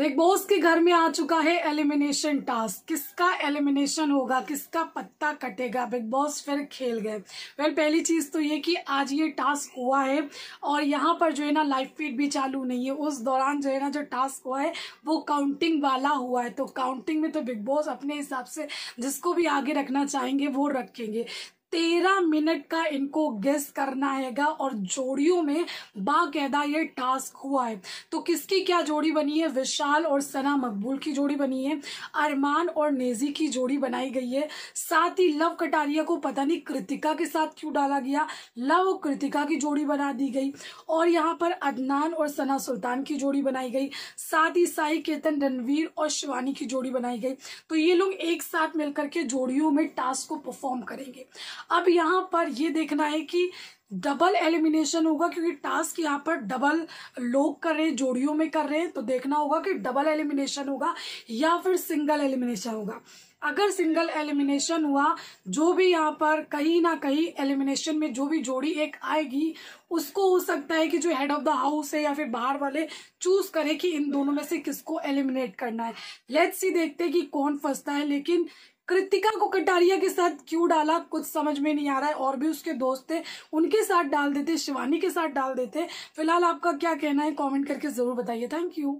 big boss के घर में आ चुका है एलिमिनेशन टास्क किसका एलिमिनेशन होगा किसका पत्ता कटेगा बिग बॉस फिर खेल गए वेल पहली चीज तो ये कि आज ये टास्क हुआ है और यहाँ पर जो है ना लाइव फीड भी चालू नहीं है उस दौरान जो है ना जो टास्क हुआ है वो काउंटिंग वाला हुआ है तो काउंटिंग में तो बिग बॉस अपने हिसाब से जिसको भी आगे रखना चाहेंगे वो रखेंगे तेरह मिनट का इनको गेस करना हैगा और जोड़ियों में बाकायदा ये टास्क हुआ है तो किसकी क्या जोड़ी बनी है विशाल और सना मकबूल की जोड़ी बनी है अरमान और नेजी की जोड़ी बनाई गई है साथ ही लव कटारिया को पता नहीं कृतिका के साथ क्यों डाला गया लव और कृतिका की जोड़ी बना दी गई और यहाँ पर अदनान और सना सुल्तान की जोड़ी बनाई गई साथ ही साई केतन रणवीर और शिवानी की जोड़ी बनाई गई तो ये लोग एक साथ मिलकर के जोड़ियों में टास्क को परफॉर्म करेंगे अब यहाँ पर ये देखना है कि डबल एलिमिनेशन होगा क्योंकि टास्क यहाँ पर डबल लोग कर रहे हैं जोड़ियों में कर रहे हैं तो देखना होगा कि डबल एलिमिनेशन होगा या फिर सिंगल एलिमिनेशन होगा अगर सिंगल एलिमिनेशन हुआ जो भी यहाँ पर कहीं ना कहीं एलिमिनेशन में जो भी जोड़ी एक आएगी उसको हो सकता है कि जो हेड ऑफ द हाउस है या फिर बाहर वाले चूज करें कि इन दोनों में से किसको एलिमिनेट करना है लेट्स ही देखते हैं कि कौन फंसता है लेकिन कृतिका को कटारिया के साथ क्यों डाला कुछ समझ में नहीं आ रहा है और भी उसके दोस्त थे उनके साथ डाल देते शिवानी के साथ डाल देते फिलहाल आपका क्या कहना है कॉमेंट करके जरूर बताइए थैंक यू